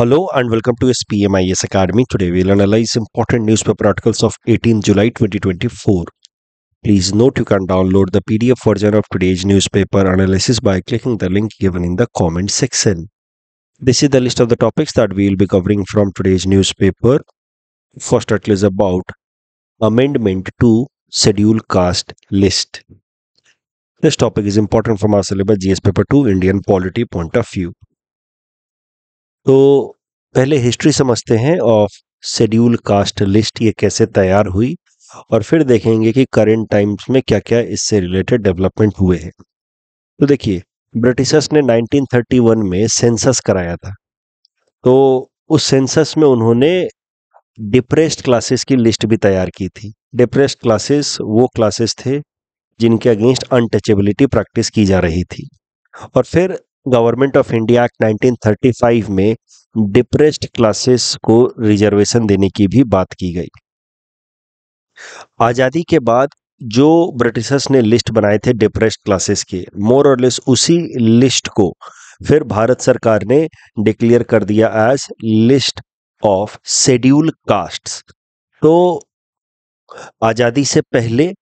Hello and welcome to SPMIS Academy. Today we'll analyze important newspaper articles of 18 July 2024. Please note you can download the PDF version of today's newspaper analysis by clicking the link given in the comment section. This is the list of the topics that we'll be covering from today's newspaper. First article is about amendment to schedule Cast list. This topic is important from our syllabus GS paper 2 Indian polity point of view. तो पहले history समझते हैं of schedule caste list ये कैसे तैयार हुई और फिर देखेंगे कि करेंट टाइम्स में क्या क्या इससे रिलेटेड डेवलपमेंट हुए हैं तो देखिए ब्रिटिशर्स ने 1931 में सेंसस कराया था तो उस सेंसस में उन्होंने डिप्रेस्ड क्लासेस की लिस्ट भी तैयार की थी डिप्रेस्ड क्लासेस वो क्लासेस थे जिनके अगेंस्ट अनटचेबिलिटी प्रैक्टिस की जा रही थी और फिर गवर्नमेंट ऑफ इंडिया एक्ट 1935 में डिप्रेस्ड क्लासेस को रिजर्वेशन देने की भी बात की गई आज़ादी के बाद जो ब्रिटिशर्स ने लिस्ट बनाए थे डिप्रेस्ड क्लासेस के मोर और लेस उसी लिस्ट को फिर भारत सरकार ने डिक्लेयर कर दिया as list of schedule castes तो आज़ादी से पहले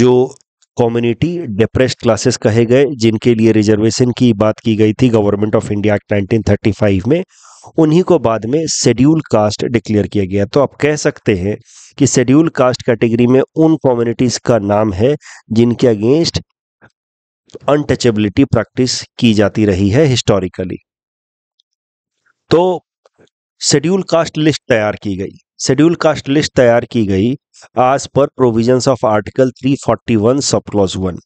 जो कम्युनिटी डिप्रेस्ड क्लासेस कहे गए जिनके लिए रिजर्वेशन की बात की गई थी गवर्नमेंट ऑफ इंडिया एक्ट 1935 में उन्हीं को बाद में शेड्यूल कास्ट डिक्लेयर किया गया तो आप कह सकते हैं कि शेड्यूल कास्ट कैटेगरी में उन कम्युनिटीज का नाम है जिनके अगेंस्ट अनटचेबिलिटी प्रैक्टिस की जाती रही है हिस्टोरिकली तो शेड्यूल कास्ट लिस्ट तैयार की गई शेड्यूल कास्ट लिस्ट तैयार की गई आज पर provisions of article 341 sub clause one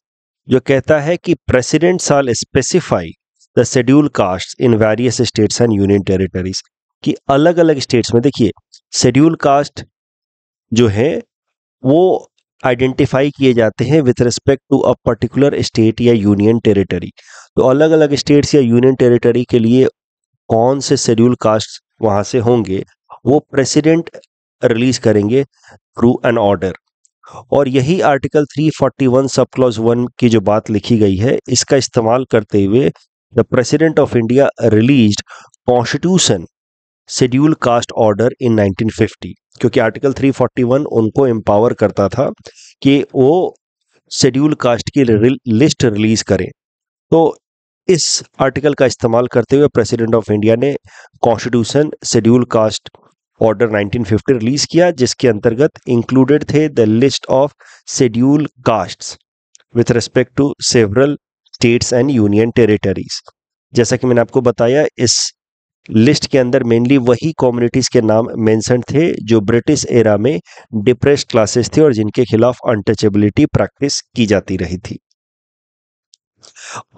जो कहता है कि president shall specify the schedule caste in various states and union territories कि अलग अलग स्टेट्स में देखिए शेड्यूल कास्ट जो है वो आइडेंटिफाई किए जाते हैं with respect to a particular state या यूनियन टेरिटरी तो अलग अलग स्टेट्स या यूनियन टेरिटरी के लिए कौन से शेड्यूल कास्ट वहाँ से होंगे वो प्रेसिडेंट रिलीज करेंगे थ्रू एन ऑर्डर और यही आर्टिकल 341 सब क्लॉज वन की जो बात लिखी गई है इसका इस्तेमाल करते हुए the president of India release constitution schedule caste order in 1950 क्योंकि आर्टिकल 341 उनको एम्पावर करता था कि वो शेड्यूल कास्ट की लिस्ट रिलीज करें तो इस आर्टिकल का इस्तेमाल करते हुए प्रेसिडेंट ऑफ इंडिया ने constitution schedule caste order 1950 release किया जिसके अंतर्गत इंक्लूडेड थे the list of schedule castes with respect to several states and union territories जैसा कि मैंने आपको बताया इस लिस्ट के अंदर मेनली वही कम्युनिटीज़ के नाम मेंशन थे जो ब्रिटिश एरा में डिप्रेस्ड क्लासेस थे और जिनके खिलाफ अनटचेबिलिटी प्रैक्टिस की जाती रही थी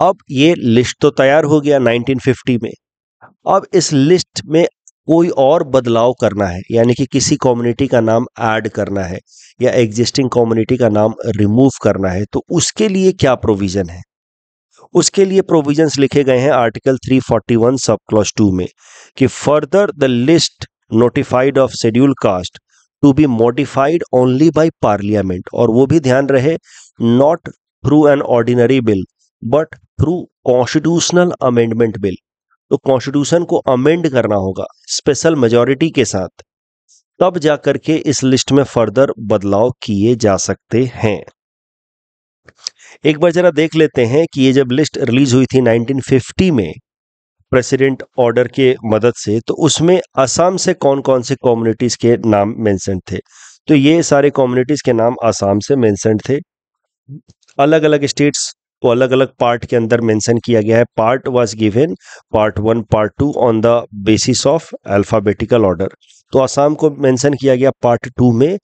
अब ये लिस्ट तो तैयार हो गया 1950 में अब इस लिस्ट में कोई और बदलाव करना है यानी कि किसी कम्युनिटी का नाम ऐड करना है या एग्जिस्टिंग कम्युनिटी का नाम रिमूव करना है तो उसके लिए क्या प्रोविज़न है उसके लिए प्रोविजंस लिखे गए हैं आर्टिकल 341 सब क्लॉस टू में कि further the list notified of schedule caste to be modified only by parliament और वो भी ध्यान रहे not through an ordinary bill but through constitutional amendment bill तो कॉन्स्टिट्यूशन को अमेंड करना होगा स्पेशल मेजोरिटी के साथ तब जाकर के इस लिस्ट में फर्दर बदलाव किए जा सकते हैं एक बार जरा देख लेते हैं कि ये जब लिस्ट रिलीज हुई थी 1950 में प्रेसिडेंट ऑर्डर के मदद से तो उसमें असम से कौन कौन से कम्युनिटीज के नाम मेंशन थे तो ये सारे कम्युनिटीज के नाम असम से मेंशन थे अलग अलग स्टेट्स को अलग अलग पार्ट के अंदर मेंशन किया गया है part was given part one part two on the basis of alphabetical order तो आसाम को मेंशन किया गया पार्ट टू में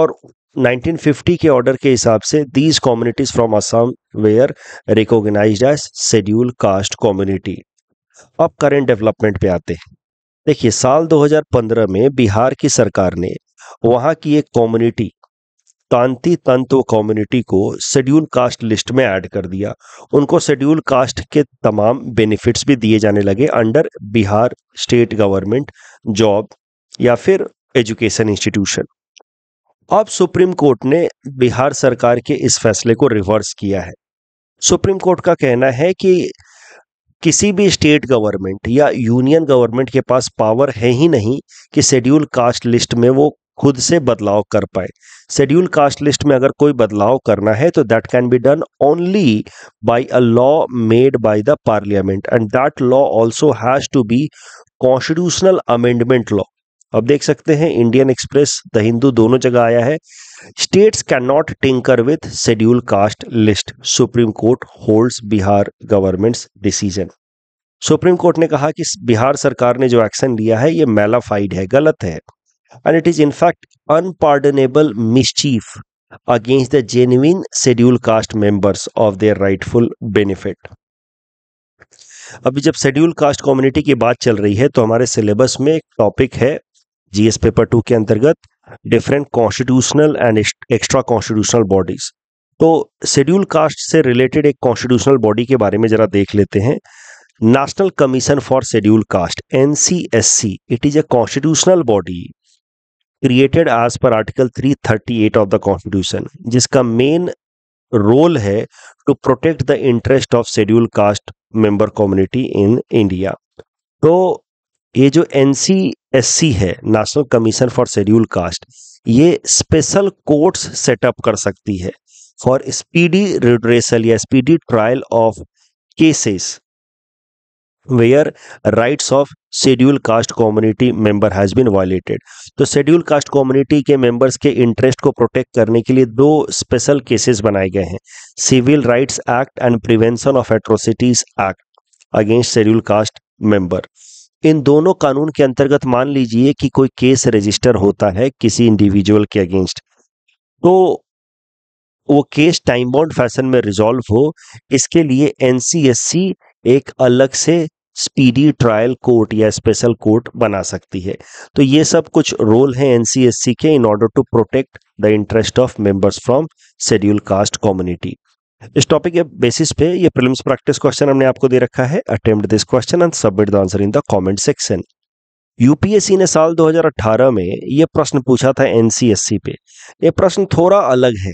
और 1950 के ऑर्डर के हिसाब से these communities from Assam were recognise as schedule caste community अब करेंट डेवलपमेंट पे आते हैं देखिए साल 2015 में बिहार की सरकार ने वहाँ की एक कम्युनिटी तांती तंतु कम्युनिटी को शेड्यूल कास्ट लिस्ट में ऐड कर दिया उनको शेड्यूल कास्ट के तमाम बेनिफिट्स भी दिए जाने लगे under Bihar state government job या फिर एजुकेशन इंस्टीट्यूशन अब सुप्रीम कोर्ट ने बिहार सरकार के इस फैसले को रिवर्स किया है सुप्रीम कोर्ट का कहना है कि किसी भी स्टेट गवर्नमेंट या यूनियन गवर्नमेंट के पास पावर है ही नहीं कि शेड्यूल कास्ट लिस्ट में वो खुद से बदलाव कर पाए शेड्यूल कास्ट लिस्ट में अगर कोई बदलाव करना है तो that can be done only by a law made by the parliament and that law also has to be constitutional amendment law अब देख सकते हैं इंडियन एक्सप्रेस द हिंदू दोनों जगह आया है states cannot tinker with schedule caste list supreme court holds Bihar government's decision supreme court ने कहा कि बिहार सरकार ने जो एक्शन लिया है ये मेलाफाइड है गलत है and it is in fact unpardonable mischief against the genuine scheduled caste members of their rightful benefit अभी जब शेड्यूल कास्ट कम्युनिटी की बात चल रही है तो हमारे सिलेबस में एक टॉपिक है जीएस पेपर टू के अंतर्गत different constitutional and extra constitutional bodies तो शेड्यूल कास्ट से रिलेटेड एक कॉन्स्टिट्यूशनल बॉडी के बारे में जरा देख लेते हैं national commission for schedule caste NCSC it is a constitutional body created as per article 338 of the constitution जिसका मेन रोल है to protect the interest of schedule caste member community in India तो ये जो N है national commission for schedule caste ये special courts set up कर सकती है फॉर स्पीडी रिड्रेसल या speedy trial of cases where rights of schedule caste community member has been violated तो शेड्यूल कास्ट कम्युनिटी के मेंबर्स के इंटरेस्ट को प्रोटेक्ट करने के लिए दो स्पेशल केसेस बनाए गए हैं civil rights act and prevention of atrocities act against schedule caste member इन दोनों कानून के अंतर्गत मान लीजिए कि कोई केस रजिस्टर होता है किसी इंडिविजुअल के अगेंस्ट तो वो केस टाइम बाउंड फैशन में रिजॉल्व हो इसके लिए एनसीएससी एक अलग से स्पीडी ट्रायल कोर्ट या स्पेशल कोर्ट बना सकती है तो ये सब कुछ रोल है एनसीएससी के in order to protect the interest of members from schedule caste community इस टॉपिक के बेसिस पे ये प्रीलिम्स प्रैक्टिस क्वेश्चन हमने आपको दे रखा है attempt this question and submit the answer in the comment section UPSC ने साल 2018 में ये प्रश्न पूछा था एनसीएससी पे ये प्रश्न थोड़ा अलग है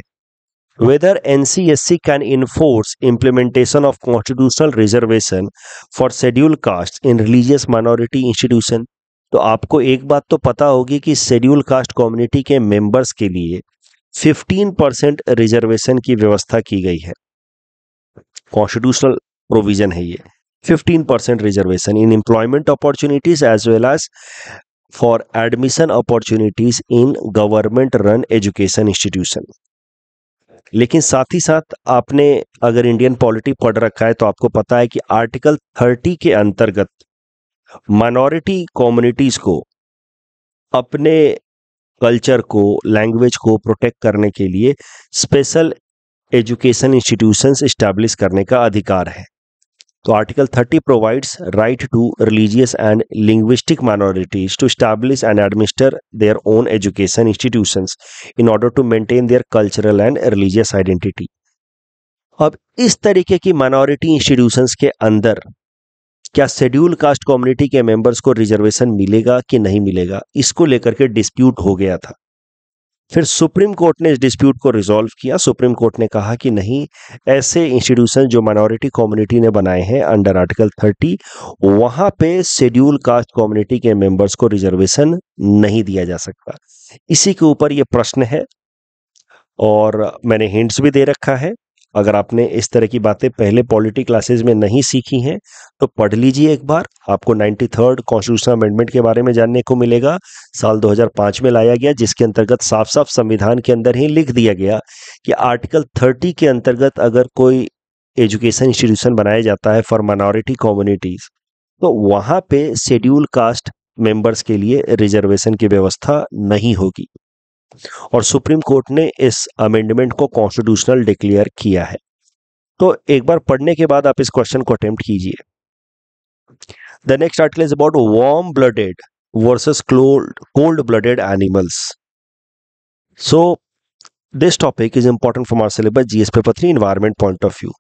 whether NCSC can enforce implementation of constitutional reservation for scheduled castes in religious minority institution तो आपको एक बात तो पता होगी कि शेड्यूल कास्ट कम्युनिटी के मेंबर्स के लिए 15 परसेंट रिजर्वेशन की व्यवस्था की गई है कॉन्स्टिट्यूशनल प्रोविजन है ये 15 percent reservation in employment opportunities as well as for admission opportunities in government run education institution लेकिन साथ ही साथ आपने अगर इंडियन पॉलिटी पढ़ रखा है तो आपको पता है कि आर्टिकल थर्टी के अंतर्गत माइनॉरिटी कम्युनिटीज को अपने कल्चर को लैंग्वेज को प्रोटेक्ट करने के लिए स्पेशल एजुकेशन इंस्टीट्यूशंस इस्टेब्लिश करने का अधिकार है तो article thirty provides right to religious and linguistic minorities to establish and administer their own education institutions in order to maintain their cultural and religious identity अब इस तरीके की माइनॉरिटी इंस्टीट्यूशंस के अंदर क्या शेड्यूल कास्ट कम्युनिटी के members को reservation मिलेगा कि नहीं मिलेगा इसको लेकर के डिस्प्यूट हो गया था फिर सुप्रीम कोर्ट ने इस डिस्प्यूट को रिजॉल्व किया सुप्रीम कोर्ट ने कहा कि नहीं ऐसे इंस्टीट्यूशन जो माइनॉरिटी कम्युनिटी ने बनाए हैं अंडर आर्टिकल 30 वहां पे शेड्यूल कास्ट कम्युनिटी के मेंबर्स को रिजर्वेशन नहीं दिया जा सकता इसी के ऊपर ये प्रश्न है और मैंने हिंट्स भी दे रखा है अगर आपने इस तरह की बातें पहले पॉलिटी क्लासेस में नहीं सीखी हैं तो पढ़ लीजिए एक बार आपको नाइन्टी थर्ड कॉन्स्टिट्यूशन अमेंडमेंट के बारे में जानने को मिलेगा साल 2005 में लाया गया जिसके अंतर्गत साफ साफ संविधान के अंदर ही लिख दिया गया कि आर्टिकल 30 के अंतर्गत अगर कोई एजुकेशन इंस्टीट्यूशन बनाया जाता है फॉर माइनॉरिटी कम्युनिटीज़ तो वहाँ पे शेड्यूल कास्ट मेंबर्स के लिए रिजर्वेशन की व्यवस्था नहीं होगी और सुप्रीम कोर्ट ने इस अमेंडमेंट को कॉन्स्टिट्यूशनल डिक्लेयर किया है तो एक बार पढ़ने के बाद आप इस क्वेश्चन को अटेम्प्ट कीजिए the next article is about warm blooded versus cold cold blooded animals so this topic is important for our syllabus GS paper three environment point of view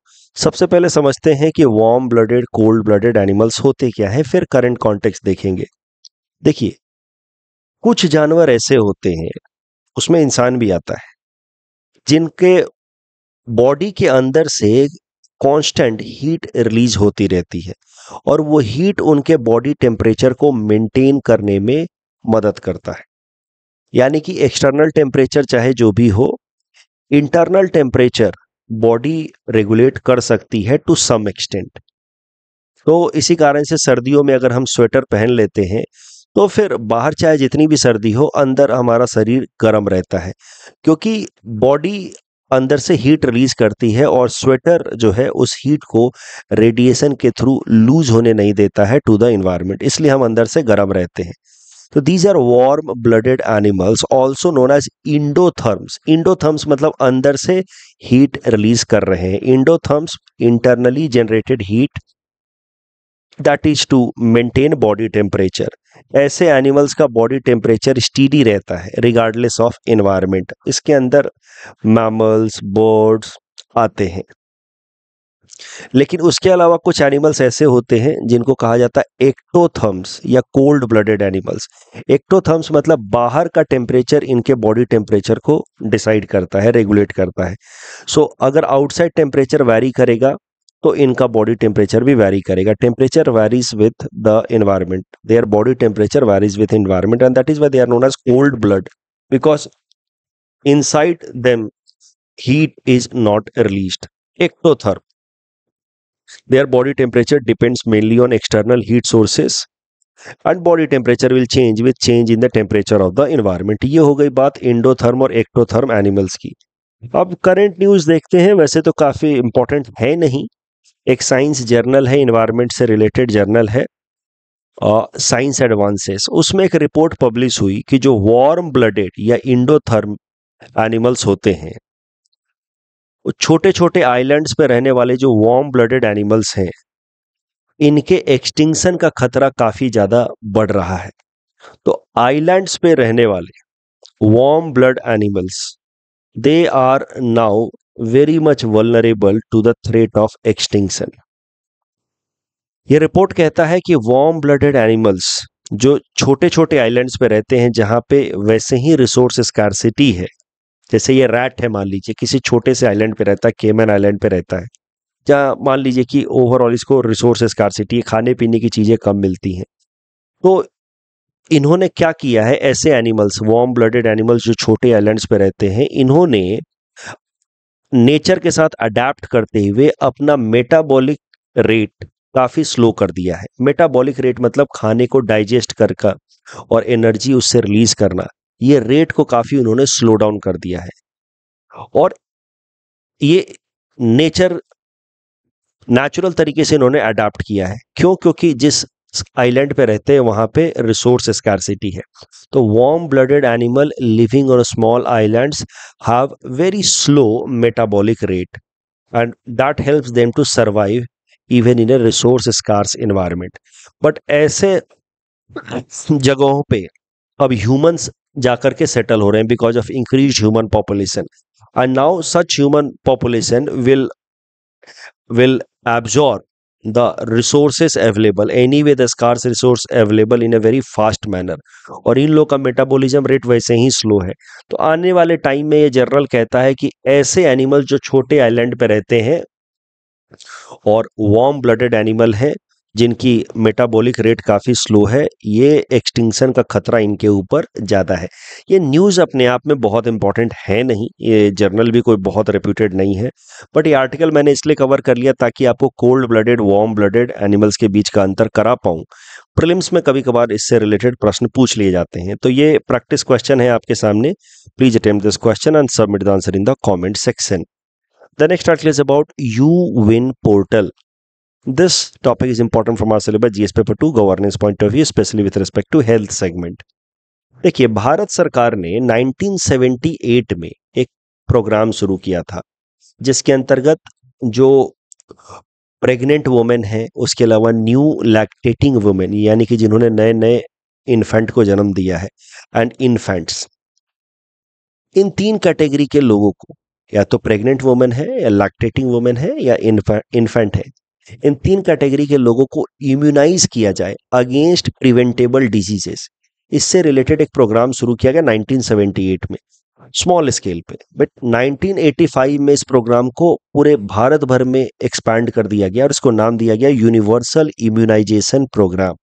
सबसे पहले समझते हैं कि warm blooded cold blooded animals होते क्या है फिर current context देखेंगे देखिए कुछ जानवर ऐसे होते हैं उसमें इंसान भी आता है जिनके बॉडी के अंदर से कांस्टेंट हीट रिलीज होती रहती है और वो हीट उनके बॉडी टेम्परेचर को मेंटेन करने में मदद करता है यानी कि एक्सटर्नल टेम्परेचर चाहे जो भी हो इंटरनल टेम्परेचर बॉडी रेगुलेट कर सकती है टू सम एक्सटेंट तो इसी कारण से सर्दियों में अगर हम स्वेटर पहन लेते हैं तो फिर बाहर चाहे जितनी भी सर्दी हो अंदर हमारा शरीर गर्म रहता है क्योंकि बॉडी अंदर से हीट रिलीज करती है और स्वेटर जो है उस हीट को रेडिएशन के थ्रू लूज होने नहीं देता है टू द इन्वायरमेंट इसलिए हम अंदर से गर्म रहते हैं तो these are warm blooded animals also known as endotherms endotherms मतलब अंदर से हीट रिलीज कर रहे हैं endotherms internally generated heat that is to maintain body temperature ऐसे एनिमल्स का बॉडी टेम्परेचर स्टीडी रहता है रिगार्डलेस ऑफ इन्वायरमेंट इसके अंदर मैमल्स बर्ड्स आते हैं लेकिन उसके अलावा कुछ एनिमल्स ऐसे होते हैं जिनको कहा जाता है एक्टोथम्स या कोल्ड ब्लडेड एनिमल्स एक्टोथम्स मतलब बाहर का टेम्परेचर इनके बॉडी टेम्परेचर को डिसाइड करता है रेगुलेट करता है सो so, अगर आउटसाइड टेम्परेचर वैरी करेगा तो इनका बॉडी टेम्परेचर भी वेरी करेगा temperature varies with the environment are body temperature varies with environment and that is why they are known as cold blood because inside them heat is not released they are body temperature depends mainly on external heat sources and body temperature will change with change in the temperature of the environment ये हो गई बात इंडोथर्म और ectotherm animals की अब current news देखते हैं वैसे तो काफी इंपॉर्टेंट है नहीं एक साइंस जर्नल है इन्वायरमेंट से रिलेटेड जर्नल है साइंस एडवांसेस उसमें एक रिपोर्ट पब्लिश हुई कि जो वार्म ब्लडेड या इंडोथर्म एनिमल्स होते हैं छोटे छोटे आइलैंड्स पे रहने वाले जो वार्म ब्लडेड एनिमल्स हैं इनके एक्सटिंक्शन का खतरा काफ़ी ज़्यादा बढ़ रहा है तो आइलैंड्स पे रहने वाले warm blood animals they are now very much vulnerable to the threat of extinction. ये रिपोर्ट कहता है कि वार्म ब्लडेड एनिमल्स जो छोटे छोटे आइलैंड्स पे रहते हैं जहां पे वैसे ही रिसोर्स स्कारसिटी है जैसे ये रैट है मान लीजिए किसी छोटे से आइलैंड पे रहता है केमन आइलैंड पे रहता है जहाँ मान लीजिए कि ओवरऑल इसको रिसोर्स स्कारसिटी खाने पीने की चीज़ें कम मिलती हैं तो इन्होंने क्या किया है ऐसे एनिमल्स वार्म ब्लडेड एनिमल्स जो छोटे आइलैंड्स पे रहते हैं इन्होंने नेचर के साथ अडेप्ट करते हुए अपना मेटाबॉलिक रेट काफ़ी स्लो कर दिया है मेटाबॉलिक रेट मतलब खाने को डाइजेस्ट कर का और एनर्जी उससे रिलीज करना ये रेट को काफ़ी उन्होंने स्लो डाउन कर दिया है और ये नेचर नेचुरल तरीके से इन्होंने अडाप्ट किया है क्यों क्योंकि जिस आइलैंड पे रहते हैं वहां पे रिसोर्स स्कैरसिटी है तो warm blooded animal living on small islands have very slow metabolic rate and that helps them to survive even in a resource scarce environment but ऐसे जगहों पे अब ह्यूमंस जाकर के सेटल हो रहे हैं because of increase human population and now such human population will will absorb the resources anyway the scarce resource available in a very fast manner और इन लोगों का मेटाबोलिज्म रेट वैसे ही स्लो है तो आने वाले टाइम में ये जनरल कहता है कि ऐसे एनिमल जो छोटे आइलैंड पे रहते हैं और वार्म ब्लडेड एनिमल हैं जिनकी मेटाबॉलिक रेट काफ़ी स्लो है ये एक्सटिंक्शन का खतरा इनके ऊपर ज़्यादा है ये न्यूज़ अपने आप में बहुत इंपॉर्टेंट है नहीं ये जर्नल भी कोई बहुत रेप्यूटेड नहीं है बट ये आर्टिकल मैंने इसलिए कवर कर लिया ताकि आपको cold blooded warm blooded animals के बीच का अंतर करा पाऊँ प्रिलिम्स में कभी कभार इससे रिलेटेड प्रश्न पूछ लिए जाते हैं तो ये प्रैक्टिस क्वेश्चन है आपके सामने please attempt this question and submit the answer in the comment section the next article is about यू विन portal This topic is important from our syllabus GS paper 2 governance point of view especially with respect to health segment. देखिए भारत सरकार ने 1978 में एक programme शुरू किया था जिसके अंतर्गत जो प्रेग्नेंट वुमेन है उसके अलावा न्यू लैक्टेटिंग वुमेन यानी कि जिन्होंने नए नए इन्फेंट को जन्म दिया है एंड इन्फेंट्स इन तीन कैटेगरी के लोगों को या तो प्रेग्नेंट वुमेन है या लैक्टेटिंग वुमेन है या इन्फेंट है इन तीन कैटेगरी के लोगों को इम्यूनाइज किया जाए अगेंस्ट प्रिवेंटेबल डिजीजेस इससे रिलेटेड एक प्रोग्राम शुरू किया गया 1978 में स्मॉल स्केल पे बट 1985 में इस प्रोग्राम को पूरे भारत भर में एक्सपैंड कर दिया गया और इसको नाम दिया गया यूनिवर्सल इम्यूनाइजेशन प्रोग्राम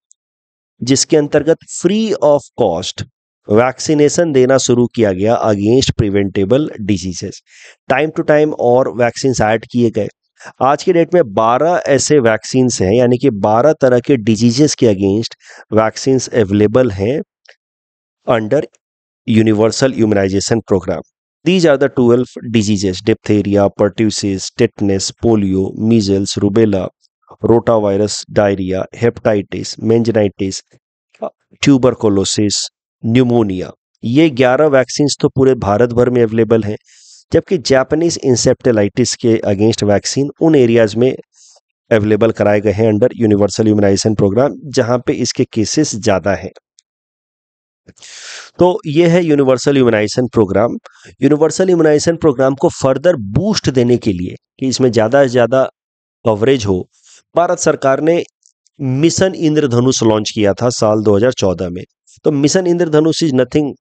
जिसके अंतर्गत फ्री ऑफ कॉस्ट वैक्सीनेशन देना शुरू किया गया against preventable diseases time to time और वैक्सीन ऐड किए गए आज के डेट में 12 ऐसे वैक्सीन्स हैं यानी कि 12 तरह के डिजीजेस के अगेंस्ट वैक्सीन्स अवेलेबल हैं under universal immunization programme these are the twelve diseases diphtheria pertussis tetanus polio measles rubella rotavirus diarrhoea hepatitis meningitis tuberculosis pneumonia ये 11 वैक्सीन्स तो पूरे भारत भर में अवेलेबल हैं जबकि जापानीज इंसेप्टेलाइटिस के अगेंस्ट वैक्सीन उन एरियाज में अवेलेबल कराए गए हैं अंडर यूनिवर्सल यूमनाइजेशन प्रोग्राम जहां पे इसके केसेस ज़्यादा हैं तो ये है universal immunization programme universal immunization programme को फर्दर बूस्ट देने के लिए कि इसमें ज़्यादा से ज़्यादा कवरेज हो भारत सरकार ने मिशन इंद्रधनुष लॉन्च किया था साल 2014 में तो mission Indradhanush is nothing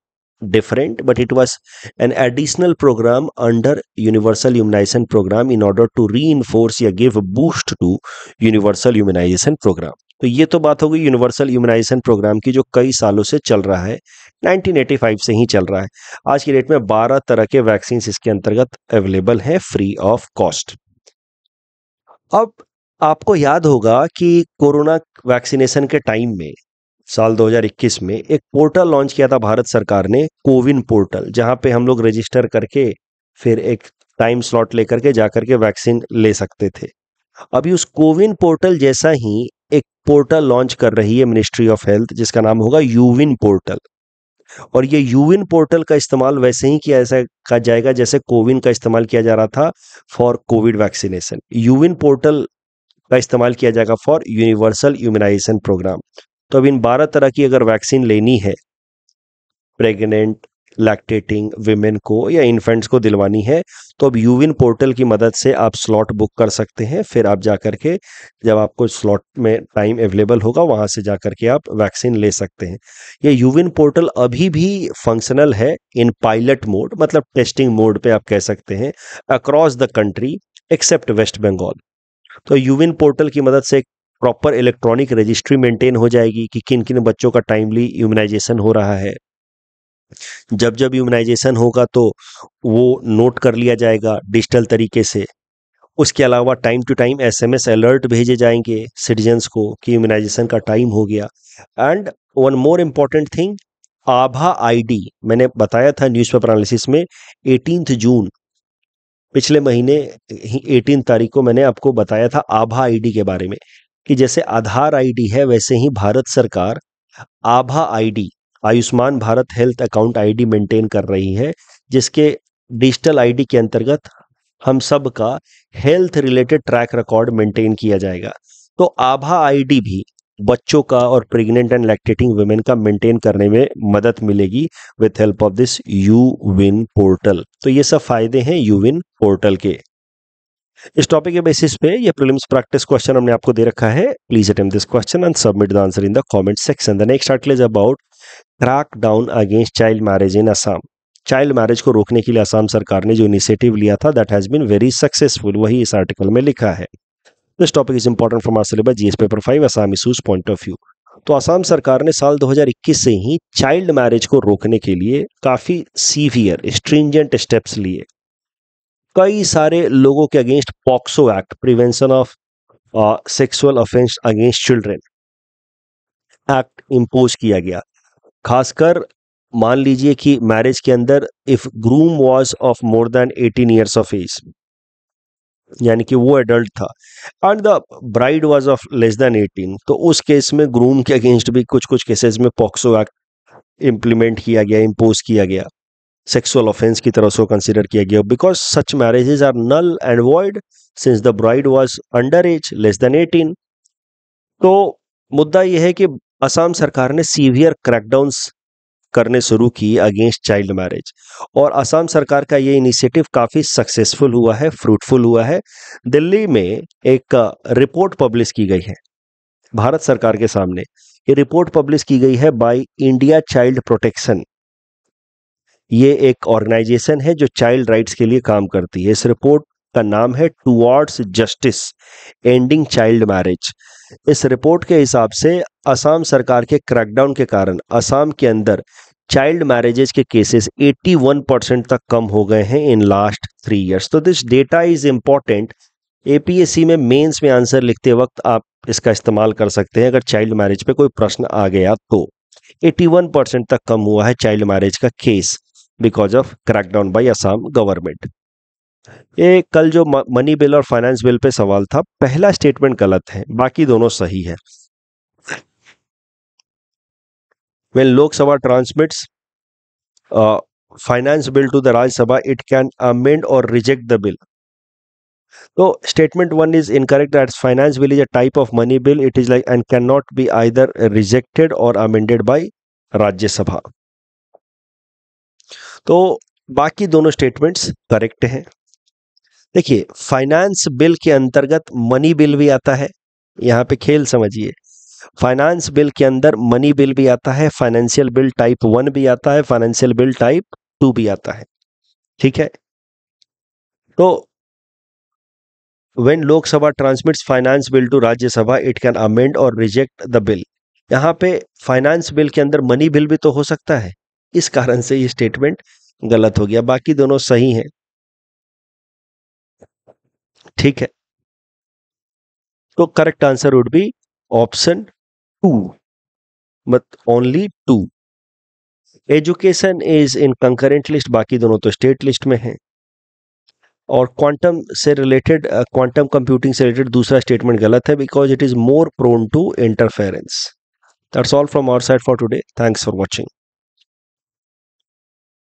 different but it was an additional program under universal humanization program in order to reinforce or give a boost to universal humanization program तो ये तो बात हो गई यूनिवर्सल ह्यूमनाइजेशन प्रोग्राम की जो कई सालों से चल रहा है 1985 से ही चल रहा है आज की डेट में 12 तरह के वैक्सीन इसके अंतर्गत अवेलेबल हैं फ्री ऑफ कॉस्ट अब आपको याद होगा कि कोरोना वैक्सीनेशन के टाइम में साल 2021 में एक पोर्टल लॉन्च किया था भारत सरकार ने कोविन पोर्टल जहां पे हम लोग रजिस्टर करके फिर एक टाइम स्लॉट लेकर के जाकर के वैक्सीन ले सकते थे अभी उस कोविन पोर्टल जैसा ही एक पोर्टल लॉन्च कर रही है मिनिस्ट्री ऑफ हेल्थ जिसका नाम होगा यूविन पोर्टल और ये यूविन पोर्टल का इस्तेमाल वैसे ही किया ऐसा कहा जाएगा जैसे कोविन का इस्तेमाल किया जा रहा था फॉर कोविड वैक्सीनेशन यूविन पोर्टल का इस्तेमाल किया जाएगा फॉर यूनिवर्सल इम्यूनाइजेशन प्रोग्राम तो अब इन बारह तरह की अगर वैक्सीन लेनी है प्रेग्नेंट लैक्टेटिंग विमेन को या इन्फेंट्स को दिलवानी है तो अब यूविन पोर्टल की मदद से आप स्लॉट बुक कर सकते हैं फिर आप जा करके के जब आपको स्लॉट में टाइम अवेलेबल होगा वहां से जा करके के आप वैक्सीन ले सकते हैं ये यूविन पोर्टल अभी भी फंक्शनल है इन पायलट मोड मतलब टेस्टिंग मोड पे आप कह सकते हैं across the country except West Bengal तो यूविन पोर्टल की मदद से प्रॉपर इलेक्ट्रॉनिक रजिस्ट्री मेंटेन हो जाएगी कि किन किन बच्चों का टाइमली इम्यूनाइजेशन हो रहा है जब जब इम्यूनाइजेशन होगा तो वो नोट कर लिया जाएगा डिजिटल तरीके से उसके अलावा time to time SMS alert भेजे जाएंगे सिटीजन्स को कि इम्यूनाइजेशन का टाइम हो गया and one more important thing आभा आईडी मैंने बताया था न्यूज़पेपर एनालिसिस में एटीन जून पिछले महीने एटीन तारीख को मैंने आपको बताया था आभा आईडी के बारे में कि जैसे आधार आईडी है वैसे ही भारत सरकार आभा ID Ayushman Bharat health account ID maintain कर रही है जिसके डिजिटल आईडी के अंतर्गत हम सब का health related track record maintain किया जाएगा तो आभा आईडी भी बच्चों का और प्रेग्नेंट एंड लैक्टेटिंग वुमेन का मेंटेन करने में मदद मिलेगी with help of this U विन पोर्टल तो ये सब फायदे हैं यू विन पोर्टल के इस टॉपिक के बेसिस पे ये प्रीलिम्स प्रैक्टिस क्वेश्चन हमने आपको दे रखा है please attempt this question and submit the answer in the comment section the next article is about crack down against child marriage in Assam child marriage को रोकने के लिए असम सरकार ने जो इनिशिएटिव लिया था that has been very successful वही इस आर्टिकल में लिखा है this topic is important for our syllabus GS paper five Assam issues point of view तो असम सरकार ने साल 2021 से ही चाइल्ड मैरिज को रोकने के लिए काफ़ी सीवियर स्ट्रिंजेंट स्टेप्स लिए कई सारे लोगों के against POCSO act prevention of sexual offence against children act impose किया गया खासकर मान लीजिए कि मैरिज के अंदर if groom was of more than 18 years of age यानी कि वो एडल्ट था and the bride was of less than 18 तो उस केस में ग्रूम के अगेंस्ट भी कुछ कुछ केसेस में पॉक्सो एक्ट इम्प्लीमेंट किया गया इम्पोज किया गया सेक्सुअल ऑफेंस की तरह उसको कंसिडर किया गया because such marriages are null and void since the bride was under age less than eighteen तो मुद्दा यह है कि असम सरकार ने सीवियर क्रैकडाउन करने शुरू की अगेंस्ट चाइल्ड मैरिज और असम सरकार का ये इनिशिएटिव काफ़ी सक्सेसफुल हुआ है फ्रूटफुल हुआ है दिल्ली में एक रिपोर्ट uh, पब्लिश की गई है भारत सरकार के सामने ये रिपोर्ट पब्लिश की गई है बाय इंडिया चाइल्ड प्रोटेक्शन ये एक ऑर्गेनाइजेशन है जो चाइल्ड राइट्स के लिए काम करती है इस रिपोर्ट का नाम है towards justice ending child marriage इस रिपोर्ट के हिसाब से असम सरकार के क्रैकडाउन के कारण असम के अंदर चाइल्ड मैरिजेज के केसेस 81 परसेंट तक कम हो गए हैं इन लास्ट थ्री इयर्स तो this data is important APSC में मेंस में आंसर लिखते वक्त आप इसका इस्तेमाल कर सकते हैं अगर चाइल्ड मैरिज पे कोई प्रश्न आ गया तो 81 परसेंट तक कम हुआ है चाइल्ड मैरिज का case because of crackdown by Assam government ये कल जो मनी बिल और फाइनेंस बिल पे सवाल था पहला स्टेटमेंट गलत है बाकी दोनों सही है when Lok Sabha transmits finance bill to the Rajya Sabha it can amend और रिजेक्ट द बिल तो statement one is incorrect at finance bill is a type of money bill it is like and cannot be either rejected और amended by Rajya Sabha तो बाकी दोनों statements correct हैं देखिए finance bill के अंतर्गत money bill भी आता है यहाँ पे खेल समझिए फाइनेंस बिल के अंदर मनी बिल भी आता है फाइनेंशियल बिल टाइप वन भी आता है फाइनेंशियल बिल टाइप टू भी आता है ठीक है तो when Lok Sabha transmits finance bill to Rajya Sabha it can amend और रिजेक्ट द बिल यहां यहाँ पे फाइनेंस बिल के अंदर मनी बिल भी तो हो सकता है इस कारण से ये स्टेटमेंट गलत हो गया बाकी दोनों सही हैं ठीक है तो correct answer would be option two मत only two education is in concurrent list बाकी दोनों तो स्टेट लिस्ट में है और क्वांटम से रिलेटेड क्वांटम कंप्यूटिंग से रिलेटेड दूसरा स्टेटमेंट गलत है because it is more prone to interference that's all from our side for today thanks for watching